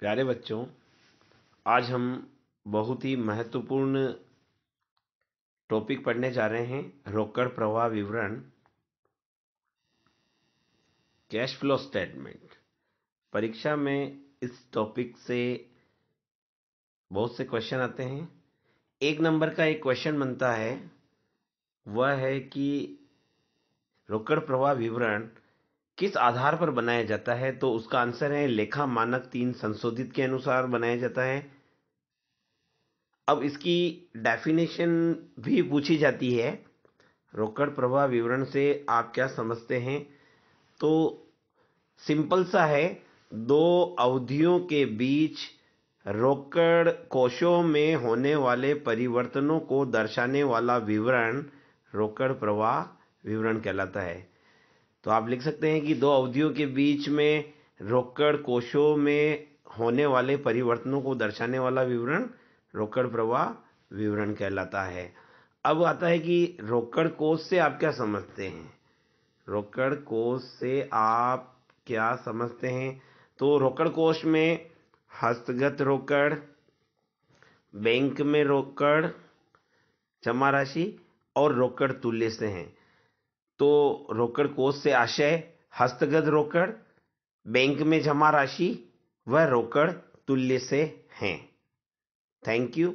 प्यारे बच्चों आज हम बहुत ही महत्वपूर्ण टॉपिक पढ़ने जा रहे हैं रोकड़ प्रवाह विवरण कैश फ्लो स्टेटमेंट परीक्षा में इस टॉपिक से बहुत से क्वेश्चन आते हैं एक नंबर का एक क्वेश्चन बनता है वह है कि रोकड़ प्रवाह विवरण किस आधार पर बनाया जाता है तो उसका आंसर है लेखा मानक तीन संशोधित के अनुसार बनाया जाता है अब इसकी डेफिनेशन भी पूछी जाती है रोकड़ प्रवाह विवरण से आप क्या समझते हैं तो सिंपल सा है दो अवधियों के बीच रोकड़ कोशों में होने वाले परिवर्तनों को दर्शाने वाला विवरण रोकड़ प्रवाह विवरण कहलाता है तो आप लिख सकते हैं कि दो अवधियों के बीच में रोकड़ कोशों में होने वाले परिवर्तनों को दर्शाने वाला विवरण रोकड़ प्रवाह विवरण कहलाता है अब आता है कि रोकड़ कोष से आप क्या समझते हैं रोकड़ कोष से आप क्या समझते हैं तो रोकड़ कोष में हस्तगत रोकड़ बैंक में रोकड़ जमा राशि और रोकड़ तुल्य से हैं तो रोकड़ कोष से आशय हस्तगत रोकड़ बैंक में जमा राशि व रोकड़ तुल्य से हैं थैंक यू